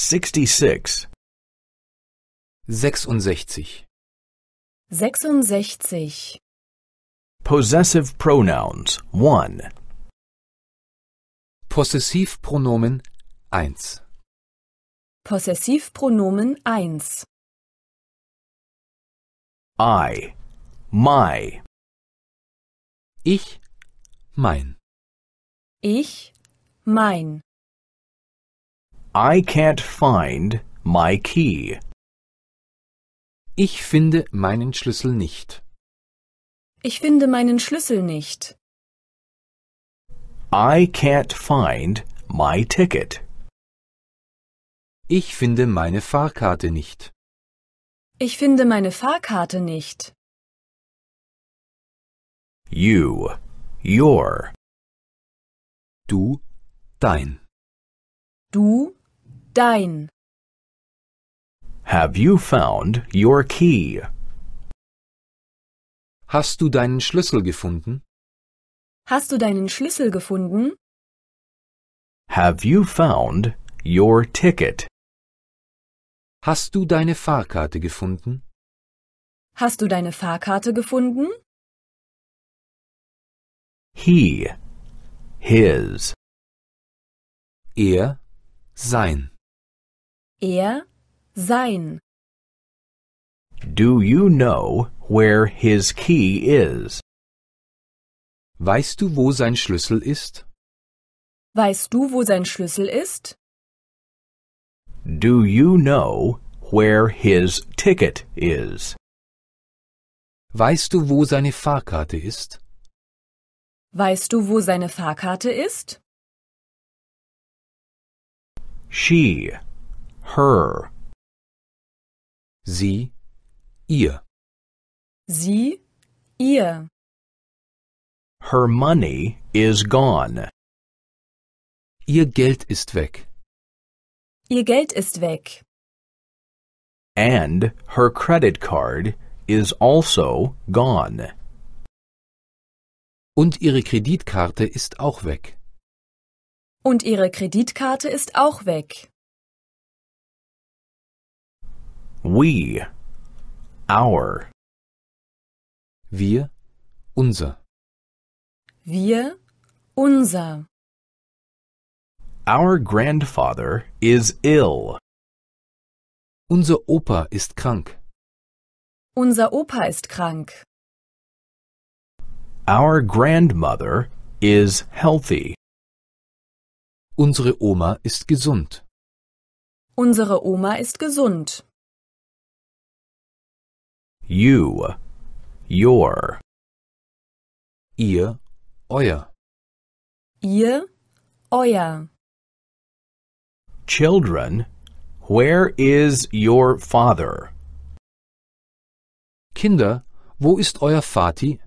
66 66 66 Possessive pronouns 1 Possessivpronomen 1 Possessivpronomen 1 I my Ich mein Ich mein I can't find my key. Ich finde meinen Schlüssel nicht. Ich finde meinen Schlüssel nicht. I can't find my ticket. Ich finde meine Fahrkarte nicht. Ich finde meine Fahrkarte nicht. You, your. Du, dein. Du, Dein. Have you found your key? Hast du deinen Schlüssel gefunden? Hast du deinen Schlüssel gefunden? Have you found your ticket? Hast du deine Fahrkarte gefunden? Hast du deine Fahrkarte gefunden? He, his. Er, sein. Er sein. Do you know where his key is? Weißt du, wo sein Schlüssel ist? Weißt du, wo sein Schlüssel ist? Do you know where his ticket is? Weißt du, wo seine Fahrkarte ist? Weißt du, wo seine Fahrkarte ist? She her. Sie, ihr. Sie, ihr. Her money is gone. Ihr Geld ist weg. Ihr Geld ist weg. And her credit card is also gone. Und ihre Kreditkarte ist auch weg. Und ihre Kreditkarte ist auch weg. We. Our. Wir, unser. Wir, unser. Our grandfather is ill. Unser Opa ist krank. Unser Opa ist krank. Our grandmother is healthy. Unsere Oma ist gesund. Unsere Oma ist gesund. You. Your. Ihr, euer. Ihr, euer. Children, where is your father? Kinder, wo ist euer Vati?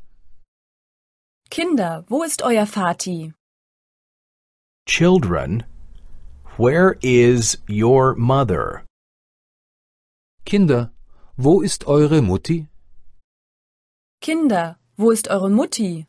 Kinder, wo ist euer Vati? Children, where is your mother? Kinder, Wo ist eure Mutti? Kinder, wo ist eure Mutti?